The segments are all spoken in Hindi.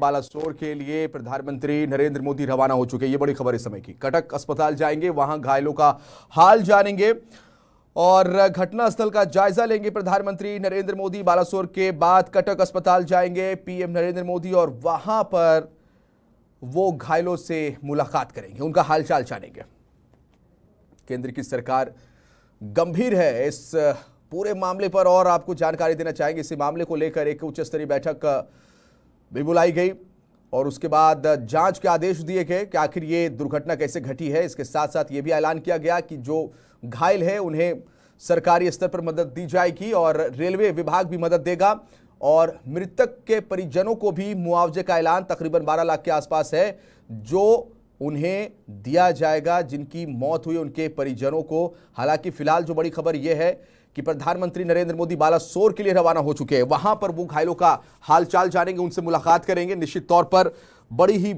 बालासोर के लिए प्रधानमंत्री नरेंद्र मोदी रवाना हो चुके ये बड़ी खबर इस समय की कटक अस्पताल जाएंगे वहां घायलों का हाल जानेंगे और घटनास्थल का जायजा लेंगे प्रधानमंत्री नरेंद्र मोदी बालासोर के बाद कटक अस्पताल जाएंगे पीएम नरेंद्र मोदी और वहां पर वो घायलों से मुलाकात करेंगे उनका हालचाल जानेंगे केंद्र की सरकार गंभीर है इस पूरे मामले पर और आपको जानकारी देना चाहेंगे इसी मामले को लेकर एक उच्च स्तरीय बैठक भी बुलाई गई और उसके बाद जांच के आदेश दिए गए कि आखिर ये दुर्घटना कैसे घटी है इसके साथ साथ ये भी ऐलान किया गया कि जो घायल है उन्हें सरकारी स्तर पर मदद दी जाएगी और रेलवे विभाग भी मदद देगा और मृतक के परिजनों को भी मुआवजे का ऐलान तकरीबन 12 लाख के आसपास है जो उन्हें दिया जाएगा जिनकी मौत हुई उनके परिजनों को हालांकि फिलहाल जो बड़ी खबर यह है कि प्रधानमंत्री नरेंद्र मोदी बालासोर के लिए रवाना हो चुके हैं वहां पर वो घायलों का हालचाल जानेंगे उनसे मुलाकात करेंगे निश्चित तौर पर बड़ी ही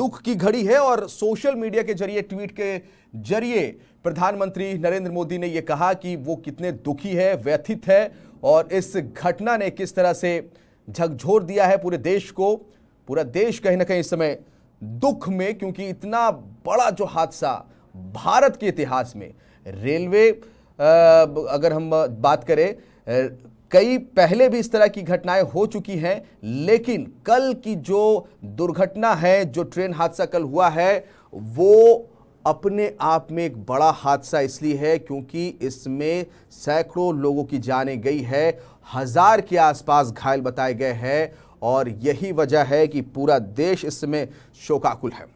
दुख की घड़ी है और सोशल मीडिया के जरिए ट्वीट के जरिए प्रधानमंत्री नरेंद्र मोदी ने यह कहा कि वो कितने दुखी है व्यथित है और इस घटना ने किस तरह से झकझोर दिया है पूरे देश को पूरा देश कहीं ना कहीं इस समय दुख में क्योंकि इतना बड़ा जो हादसा भारत के इतिहास में रेलवे अगर हम बात करें कई पहले भी इस तरह की घटनाएं हो चुकी हैं लेकिन कल की जो दुर्घटना है जो ट्रेन हादसा कल हुआ है वो अपने आप में एक बड़ा हादसा इसलिए है क्योंकि इसमें सैकड़ों लोगों की जाने गई है हज़ार के आसपास घायल बताए गए हैं और यही वजह है कि पूरा देश इसमें शोकाकुल है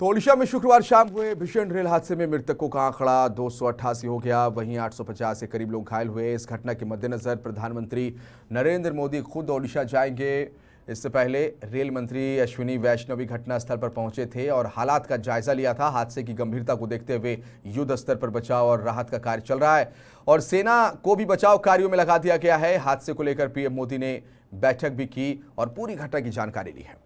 तो ओडिशा में शुक्रवार शाम हुए भीषण रेल हादसे में मृतकों का आंकड़ा दो हो गया वहीं 850 से करीब लोग घायल हुए इस घटना के मद्देनजर प्रधानमंत्री नरेंद्र मोदी खुद ओडिशा जाएंगे इससे पहले रेल मंत्री अश्विनी वैष्णवी घटनास्थल पर पहुंचे थे और हालात का जायजा लिया था हादसे की गंभीरता को देखते हुए युद्ध स्तर पर बचाव और राहत का कार्य चल रहा है और सेना को भी बचाव कार्यों में लगा दिया गया है हादसे को लेकर पीएम मोदी ने बैठक भी की और पूरी घटना की जानकारी ली है